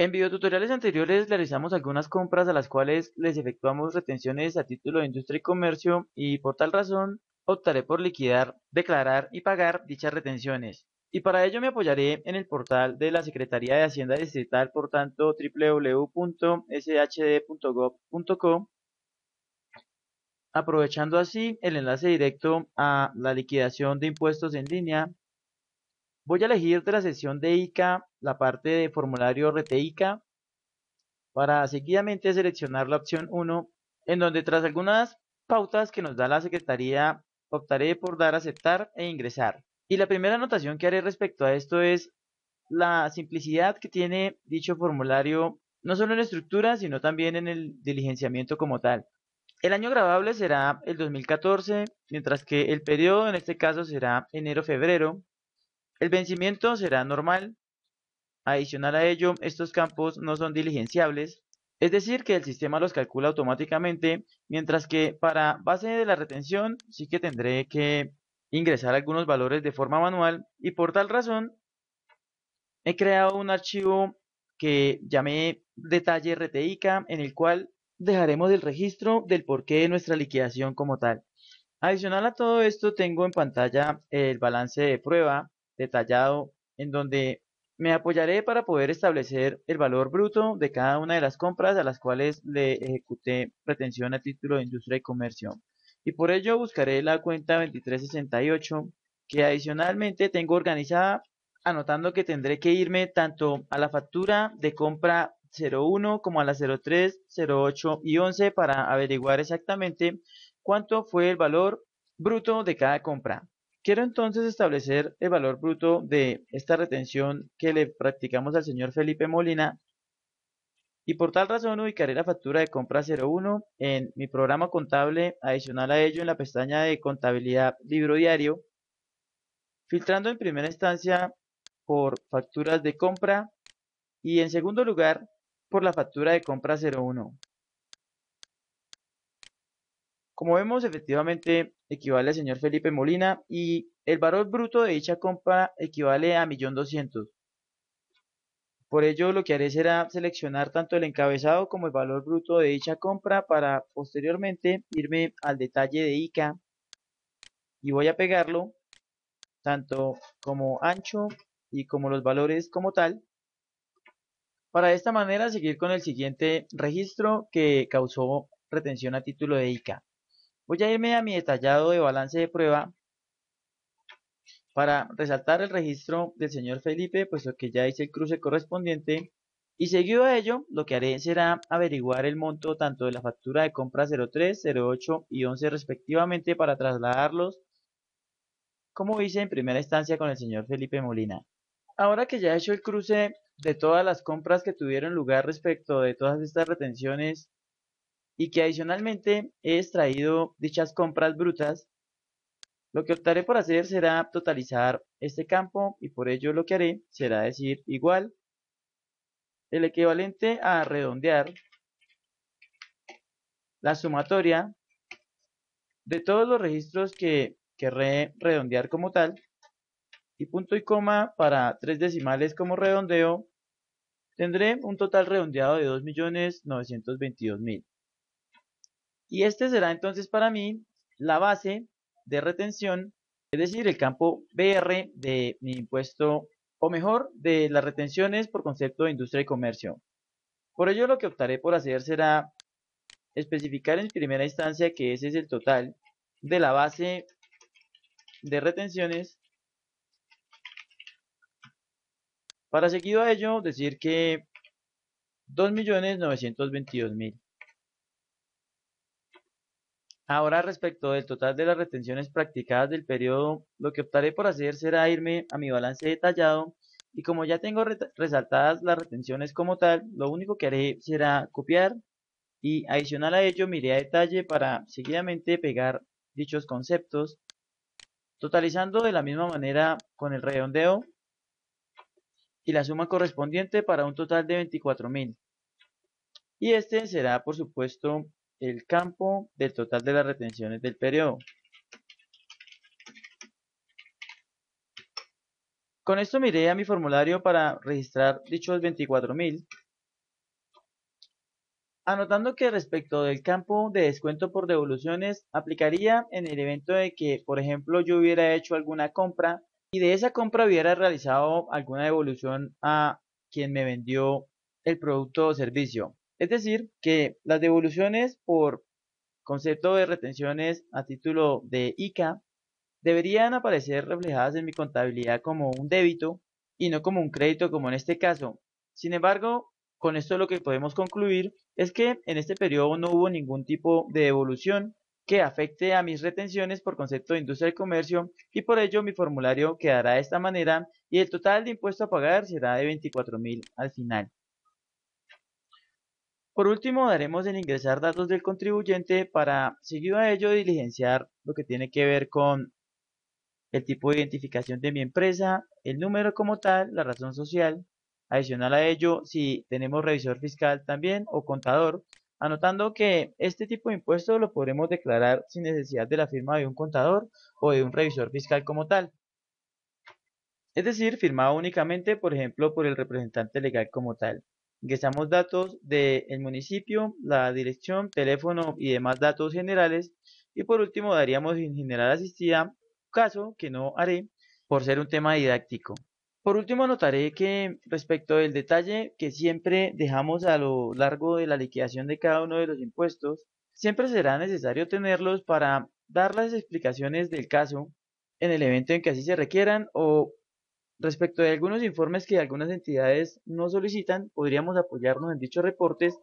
En videotutoriales anteriores realizamos algunas compras a las cuales les efectuamos retenciones a título de industria y comercio y por tal razón optaré por liquidar, declarar y pagar dichas retenciones. Y para ello me apoyaré en el portal de la Secretaría de Hacienda Distrital, por tanto www.shd.gov.co, aprovechando así el enlace directo a la liquidación de impuestos en línea. Voy a elegir de la sesión de ICA la parte de formulario RTICA para seguidamente seleccionar la opción 1 en donde tras algunas pautas que nos da la Secretaría optaré por dar aceptar e ingresar. Y la primera anotación que haré respecto a esto es la simplicidad que tiene dicho formulario no solo en estructura sino también en el diligenciamiento como tal. El año grabable será el 2014, mientras que el periodo en este caso será enero-febrero. El vencimiento será normal, Adicional a ello, estos campos no son diligenciables, es decir, que el sistema los calcula automáticamente, mientras que para base de la retención sí que tendré que ingresar algunos valores de forma manual y por tal razón he creado un archivo que llamé detalle RTICA en el cual dejaremos el registro del porqué de nuestra liquidación como tal. Adicional a todo esto tengo en pantalla el balance de prueba detallado en donde me apoyaré para poder establecer el valor bruto de cada una de las compras a las cuales le ejecuté pretensión a título de industria y comercio. Y por ello buscaré la cuenta 2368 que adicionalmente tengo organizada anotando que tendré que irme tanto a la factura de compra 01 como a la 03, 08 y 11 para averiguar exactamente cuánto fue el valor bruto de cada compra. Quiero entonces establecer el valor bruto de esta retención que le practicamos al señor Felipe Molina y por tal razón ubicaré la factura de compra 01 en mi programa contable adicional a ello en la pestaña de contabilidad libro diario, filtrando en primera instancia por facturas de compra y en segundo lugar por la factura de compra 01. Como vemos, efectivamente equivale al señor Felipe Molina y el valor bruto de dicha compra equivale a 1.200.000. Por ello, lo que haré será seleccionar tanto el encabezado como el valor bruto de dicha compra para posteriormente irme al detalle de ICA y voy a pegarlo tanto como ancho y como los valores como tal. Para de esta manera seguir con el siguiente registro que causó retención a título de ICA. Voy a irme a mi detallado de balance de prueba para resaltar el registro del señor Felipe, pues lo que ya hice el cruce correspondiente. Y seguido a ello, lo que haré será averiguar el monto tanto de la factura de compra 03, 08 y 11 respectivamente para trasladarlos, como hice en primera instancia con el señor Felipe Molina. Ahora que ya he hecho el cruce de todas las compras que tuvieron lugar respecto de todas estas retenciones y que adicionalmente he extraído dichas compras brutas, lo que optaré por hacer será totalizar este campo y por ello lo que haré será decir igual el equivalente a redondear la sumatoria de todos los registros que querré redondear como tal y punto y coma para tres decimales como redondeo, tendré un total redondeado de 2.922.000. Y este será entonces para mí la base de retención, es decir, el campo BR de mi impuesto, o mejor, de las retenciones por concepto de industria y comercio. Por ello lo que optaré por hacer será especificar en primera instancia que ese es el total de la base de retenciones para seguido a ello decir que 2.922.000 Ahora respecto del total de las retenciones practicadas del periodo, lo que optaré por hacer será irme a mi balance detallado y como ya tengo resaltadas las retenciones como tal, lo único que haré será copiar y adicional a ello miré a detalle para seguidamente pegar dichos conceptos, totalizando de la misma manera con el redondeo y la suma correspondiente para un total de 24.000. Y este será por supuesto el campo del total de las retenciones del periodo. Con esto miré a mi formulario para registrar dichos 24.000, anotando que respecto del campo de descuento por devoluciones aplicaría en el evento de que, por ejemplo, yo hubiera hecho alguna compra y de esa compra hubiera realizado alguna devolución a quien me vendió el producto o servicio. Es decir, que las devoluciones por concepto de retenciones a título de ICA deberían aparecer reflejadas en mi contabilidad como un débito y no como un crédito como en este caso. Sin embargo, con esto lo que podemos concluir es que en este periodo no hubo ningún tipo de devolución que afecte a mis retenciones por concepto de industria y comercio y por ello mi formulario quedará de esta manera y el total de impuesto a pagar será de $24,000 al final. Por último, daremos en ingresar datos del contribuyente para, seguido a ello, diligenciar lo que tiene que ver con el tipo de identificación de mi empresa, el número como tal, la razón social. Adicional a ello, si tenemos revisor fiscal también o contador, anotando que este tipo de impuestos lo podremos declarar sin necesidad de la firma de un contador o de un revisor fiscal como tal. Es decir, firmado únicamente, por ejemplo, por el representante legal como tal ingresamos datos del municipio, la dirección, teléfono y demás datos generales. Y por último daríamos en general asistida, caso que no haré por ser un tema didáctico. Por último notaré que respecto del detalle que siempre dejamos a lo largo de la liquidación de cada uno de los impuestos, siempre será necesario tenerlos para dar las explicaciones del caso en el evento en que así se requieran o Respecto de algunos informes que algunas entidades no solicitan, podríamos apoyarnos en dichos reportes